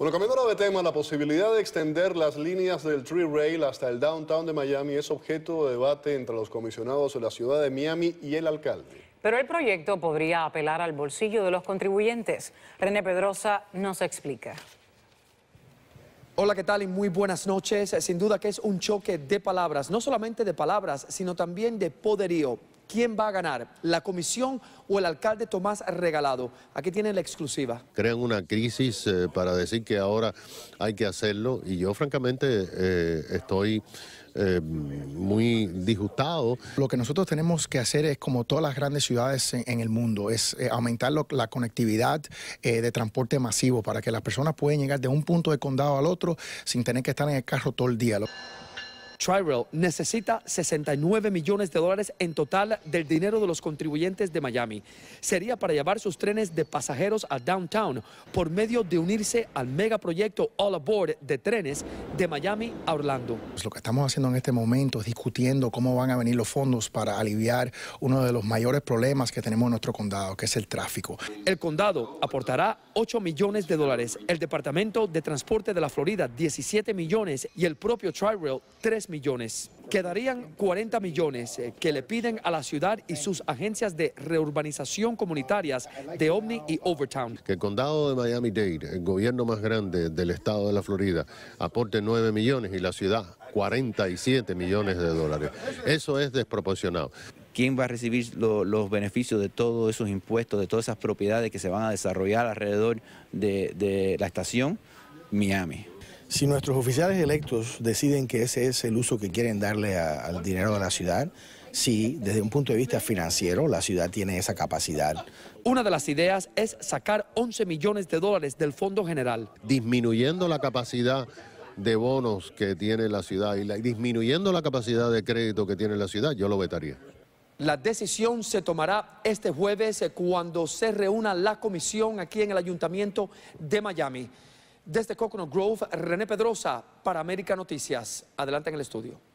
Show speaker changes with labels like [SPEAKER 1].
[SPEAKER 1] Bueno, cambiando de tema, la posibilidad de extender las líneas del Tree Rail hasta el downtown de Miami es objeto de debate entre los comisionados de la ciudad de Miami y el alcalde. Pero el proyecto podría apelar al bolsillo de los contribuyentes. René Pedrosa nos explica.
[SPEAKER 2] Hola, ¿qué tal? Y muy buenas noches. Sin duda que es un choque de palabras, no solamente de palabras, sino también de poderío. ¿Quién va a ganar? ¿La comisión o el alcalde Tomás Regalado? Aquí tienen la exclusiva.
[SPEAKER 1] Crean una crisis eh, para decir que ahora hay que hacerlo y yo francamente eh, estoy... Eh,
[SPEAKER 3] muy disgustado. Lo que nosotros tenemos que hacer es, como todas las grandes ciudades en, el mundo, es aumentar la conectividad de transporte masivo para que las personas puedan llegar de un punto de condado al otro sin tener que estar en el carro todo el día.
[SPEAKER 2] TriRail necesita 69 millones de dólares en total del dinero de los contribuyentes de Miami. Sería para llevar sus trenes de pasajeros a downtown por medio de unirse al megaproyecto All Aboard de trenes de Miami a Orlando.
[SPEAKER 3] Pues lo que estamos haciendo en este momento es discutiendo cómo van a venir los fondos para aliviar uno de los mayores problemas que tenemos en nuestro condado, que es el tráfico.
[SPEAKER 2] El condado aportará 8 millones de dólares, el Departamento de Transporte de la Florida 17 millones y el propio TriRail 3 millones millones. Quedarían 40 millones eh, que le piden a la ciudad y sus agencias de reurbanización comunitarias de Omni y Overtown.
[SPEAKER 1] Que el condado de Miami-Dade, el gobierno más grande del estado de la Florida, aporte 9 millones y la ciudad 47 millones de dólares. Eso es desproporcionado. ¿Quién va a recibir los beneficios de todos esos impuestos, de todas esas propiedades que se van a desarrollar alrededor de la estación?
[SPEAKER 3] Miami. Si nuestros oficiales electos deciden que ese es el uso que quieren darle al dinero de la ciudad, si desde un punto de vista financiero, la ciudad tiene esa capacidad.
[SPEAKER 2] Una de las ideas es sacar 11 millones de dólares del Fondo General.
[SPEAKER 1] Disminuyendo la capacidad de bonos que tiene la ciudad y disminuyendo la capacidad de crédito que tiene la ciudad, yo lo vetaría.
[SPEAKER 2] La decisión se tomará este jueves eh, cuando se reúna la comisión aquí en el Ayuntamiento de Miami. Desde Coconut Grove, René Pedrosa para América Noticias. Adelante en el estudio.